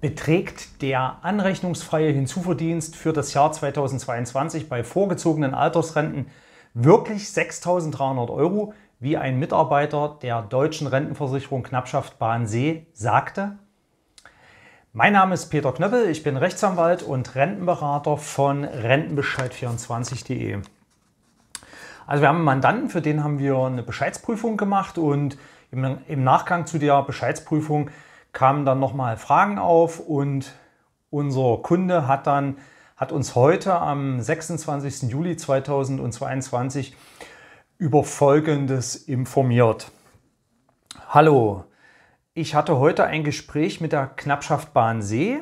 beträgt der anrechnungsfreie Hinzuverdienst für das Jahr 2022 bei vorgezogenen Altersrenten wirklich 6.300 Euro, wie ein Mitarbeiter der deutschen Rentenversicherung Knappschaft Bahnsee sagte? Mein Name ist Peter Knöppel, ich bin Rechtsanwalt und Rentenberater von rentenbescheid24.de. Also wir haben einen Mandanten, für den haben wir eine Bescheidsprüfung gemacht und im Nachgang zu der Bescheidsprüfung kamen dann nochmal Fragen auf und unser Kunde hat dann hat uns heute am 26. Juli 2022 über Folgendes informiert. Hallo, ich hatte heute ein Gespräch mit der Knappschaft Bahn See.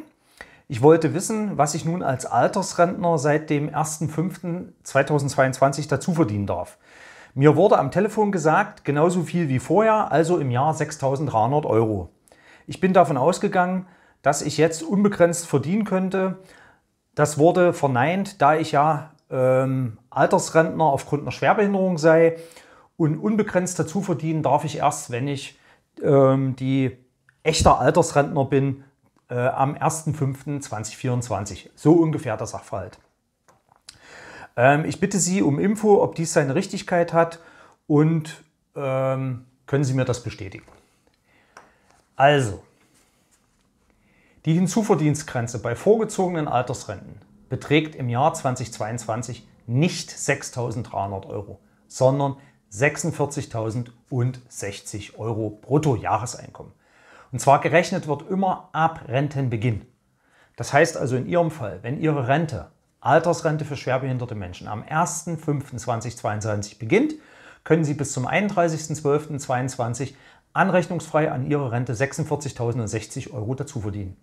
Ich wollte wissen, was ich nun als Altersrentner seit dem 1.5.2022 dazu verdienen darf. Mir wurde am Telefon gesagt, genauso viel wie vorher, also im Jahr 6.300 Euro. Ich bin davon ausgegangen, dass ich jetzt unbegrenzt verdienen könnte. Das wurde verneint, da ich ja ähm, Altersrentner aufgrund einer Schwerbehinderung sei. Und unbegrenzt dazu verdienen darf ich erst, wenn ich ähm, die echter Altersrentner bin, äh, am 1.5.2024. So ungefähr der Sachverhalt. Ähm, ich bitte Sie um Info, ob dies seine Richtigkeit hat und ähm, können Sie mir das bestätigen. Also, die Hinzuverdienstgrenze bei vorgezogenen Altersrenten beträgt im Jahr 2022 nicht 6.300 Euro, sondern 46.060 Euro Bruttojahreseinkommen. Und zwar gerechnet wird immer ab Rentenbeginn. Das heißt also in Ihrem Fall, wenn Ihre Rente, Altersrente für schwerbehinderte Menschen, am 1.5.2022 beginnt, können Sie bis zum 31.12.2022 anrechnungsfrei an ihre Rente 46.060 Euro dazu verdienen.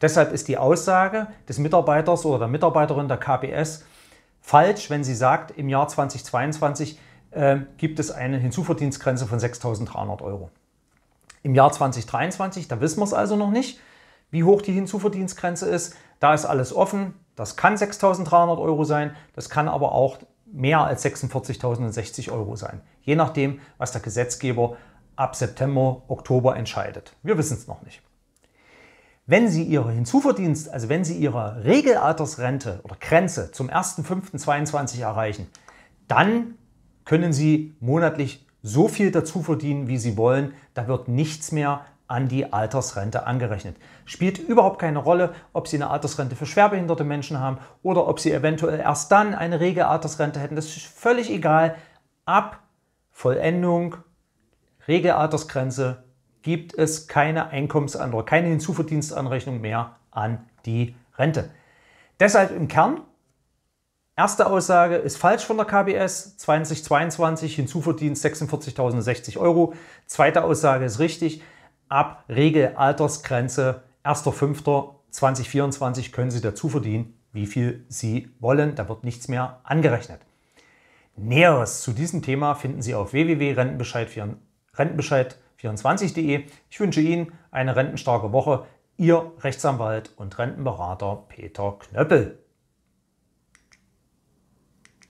Deshalb ist die Aussage des Mitarbeiters oder der Mitarbeiterin der KPS falsch, wenn sie sagt, im Jahr 2022 äh, gibt es eine Hinzuverdienstgrenze von 6.300 Euro. Im Jahr 2023, da wissen wir es also noch nicht, wie hoch die Hinzuverdienstgrenze ist. Da ist alles offen. Das kann 6.300 Euro sein, das kann aber auch mehr als 46.060 Euro sein, je nachdem, was der Gesetzgeber ab September, Oktober entscheidet. Wir wissen es noch nicht. Wenn Sie Ihre Hinzuverdienst, also wenn Sie Ihre Regelaltersrente oder Grenze zum 1.5.22 erreichen, dann können Sie monatlich so viel dazu verdienen, wie Sie wollen. Da wird nichts mehr an die Altersrente angerechnet. Spielt überhaupt keine Rolle, ob Sie eine Altersrente für schwerbehinderte Menschen haben oder ob Sie eventuell erst dann eine Regelaltersrente hätten. Das ist völlig egal. Ab Vollendung Regelaltersgrenze gibt es keine Einkommensanrechnung, keine Hinzuverdienstanrechnung mehr an die Rente. Deshalb im Kern, erste Aussage ist falsch von der KBS, 2022 Hinzuverdienst 46.060 Euro. Zweite Aussage ist richtig, ab Regelaltersgrenze 1.5.2024 können Sie dazu verdienen, wie viel Sie wollen. Da wird nichts mehr angerechnet. Näheres zu diesem Thema finden Sie auf www.rentenbescheid.de rentenbescheid24.de. Ich wünsche Ihnen eine rentenstarke Woche. Ihr Rechtsanwalt und Rentenberater Peter Knöppel.